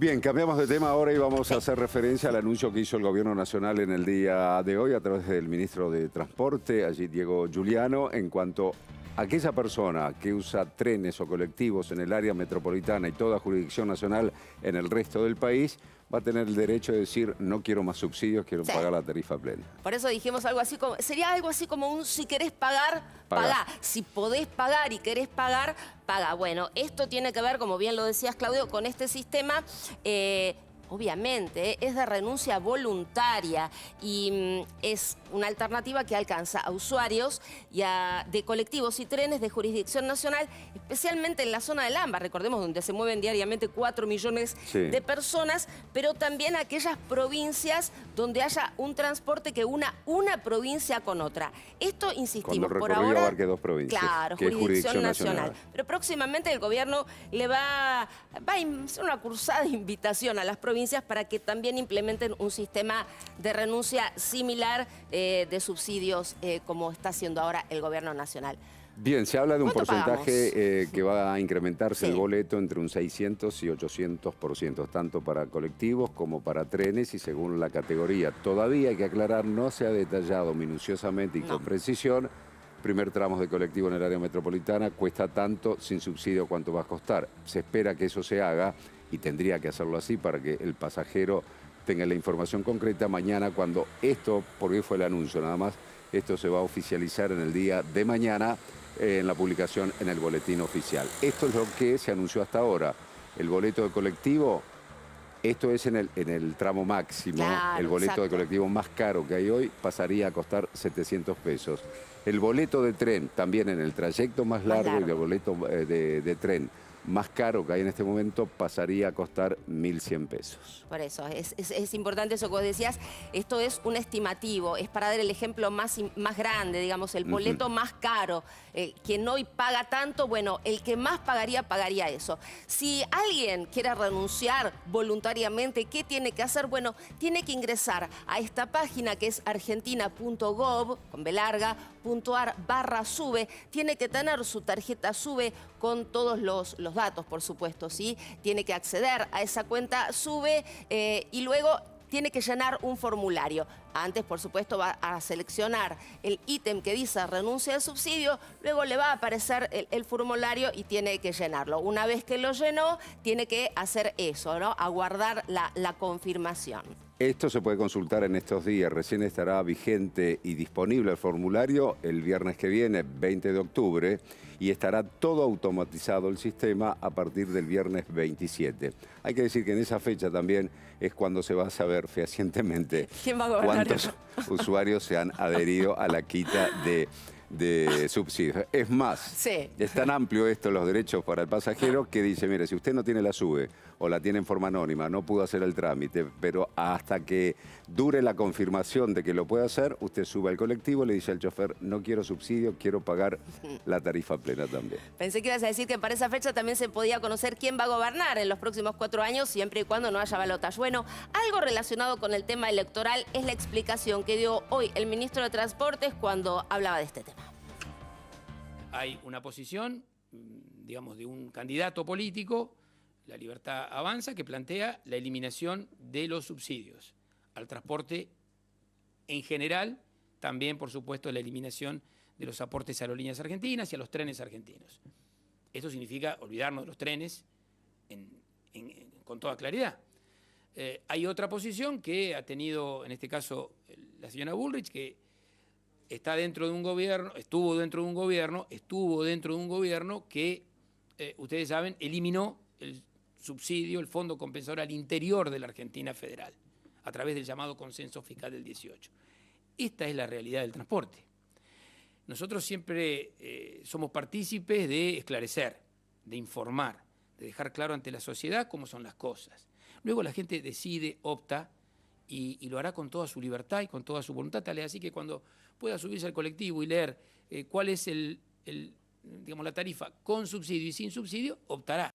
Bien, cambiamos de tema ahora y vamos a hacer referencia al anuncio que hizo el Gobierno Nacional en el día de hoy a través del ministro de Transporte, allí Diego Giuliano, en cuanto Aquella persona que usa trenes o colectivos en el área metropolitana y toda jurisdicción nacional en el resto del país va a tener el derecho de decir no quiero más subsidios, quiero pagar la tarifa plena. Por eso dijimos algo así como, sería algo así como un si querés pagar, pagá. Si podés pagar y querés pagar, paga. Bueno, esto tiene que ver, como bien lo decías Claudio, con este sistema eh, obviamente, es de renuncia voluntaria y mm, es una alternativa que alcanza a usuarios y de colectivos y trenes de jurisdicción nacional, especialmente en la zona del AMBA, recordemos donde se mueven diariamente 4 millones de personas, pero también aquellas provincias donde haya un transporte que una una provincia con otra. Esto, insistimos, por ahora... abarque dos provincias. Claro, jurisdicción, nacional. Pero próximamente el gobierno le va, va a hacer una cursada de invitación a las provincias para que también implementen un sistema de renuncia similar eh, de subsidios eh, como está haciendo ahora el gobierno nacional. Bien, se habla de un porcentaje eh, que va a incrementarse el boleto entre un 600 y 800%, tanto para colectivos como para trenes y según la categoría. Todavía hay que aclarar, no se ha detallado minuciosamente y con precisión primer tramo de colectivo en el área metropolitana cuesta tanto sin subsidio cuánto va a costar. Se espera que eso se haga y tendría que hacerlo así para que el pasajero tenga la información concreta mañana cuando esto, porque fue el anuncio nada más, esto se va a oficializar en el día de mañana eh, en la publicación en el boletín oficial. Esto es lo que se anunció hasta ahora. El boleto de colectivo esto es en el, en el tramo máximo. el boleto de colectivo más caro que hay hoy pasaría a costar 700 pesos. El boleto de tren, también en el trayecto más largo, y el boleto eh, de tren más caro que hay en este momento pasaría a costar 1.100 pesos. Por eso, es, importante eso que vos decías, esto es un estimativo, es para dar el ejemplo más, más grande, digamos, el boleto más caro. que eh, quien hoy paga tanto, bueno, el que más pagaría, pagaría eso. Si alguien quiere renunciar voluntariamente, ¿qué tiene que hacer? Bueno, tiene que ingresar a esta página que es argentina.gov, con B larga, puntuar barra sube, tiene que tener su tarjeta sube con todos los, datos, por supuesto, ¿sí? Tiene que acceder a esa cuenta sube eh, y luego tiene que llenar un formulario. Antes, por supuesto, va a seleccionar el ítem que dice renuncia al subsidio, luego le va a aparecer el, formulario y tiene que llenarlo. Una vez que lo llenó, tiene que hacer eso, ¿no? Aguardar la, la confirmación. Esto se puede consultar en estos días. Recién estará vigente y disponible el formulario el viernes que viene, 20 de octubre, y estará todo automatizado el sistema a partir del viernes 27. Hay que decir que en esa fecha también es cuando se va a saber fehacientemente cuántos usuarios se han adherido a la quita de de subsidio. Es más, es tan amplio esto, los derechos para el pasajero, que dice, mire, si usted no tiene la SUBE o la tiene en forma anónima, no pudo hacer el trámite, pero hasta que dure la confirmación de que lo puede hacer, usted sube al colectivo, le dice al chofer, no quiero subsidio, quiero pagar la tarifa plena también. Pensé que ibas a decir que para esa fecha también se podía conocer quién va a gobernar en los próximos cuatro años, siempre y cuando no haya balota. Bueno, algo relacionado con el tema electoral es la explicación que dio hoy el ministro de Transportes cuando hablaba de este tema hay una posición, mm, digamos, de un candidato político, la libertad avanza, que plantea la eliminación de los subsidios al transporte en general, también, por supuesto, la eliminación de los aportes a aerolíneas argentinas y a los trenes argentinos. Esto significa olvidarnos de los trenes con toda claridad. Eh, hay otra posición que ha tenido, en este caso, la señora Bullrich, que está dentro de un gobierno, estuvo dentro de un gobierno, estuvo dentro de un gobierno que, eh, ustedes saben, eliminó el subsidio, el fondo compensador al interior de la Argentina federal, a través del llamado consenso fiscal del 18. Esta es la realidad del transporte. Nosotros siempre eh, somos partícipes de esclarecer, de informar, de dejar claro ante la sociedad cómo son las cosas. Luego la gente decide, opta, y, lo hará con toda su libertad y con toda su voluntad. Tal así que cuando pueda subirse al colectivo y leer eh, cuál es el, el, digamos, la tarifa con subsidio y sin subsidio, optará.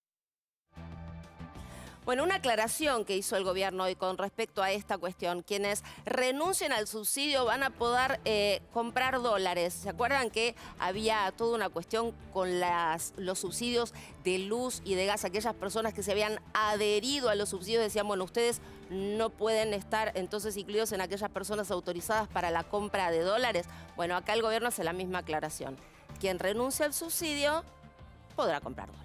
Bueno, una aclaración que hizo el gobierno hoy con respecto a esta cuestión. Quienes renuncien al subsidio van a poder eh, comprar dólares. ¿Se acuerdan que había toda una cuestión con los subsidios de luz y de gas? Aquellas personas que se habían adherido a los subsidios decían, bueno, ustedes no pueden estar entonces incluidos en aquellas personas autorizadas para la compra de dólares. Bueno, acá el gobierno hace la misma aclaración. Quien renuncia al subsidio podrá comprar dólares.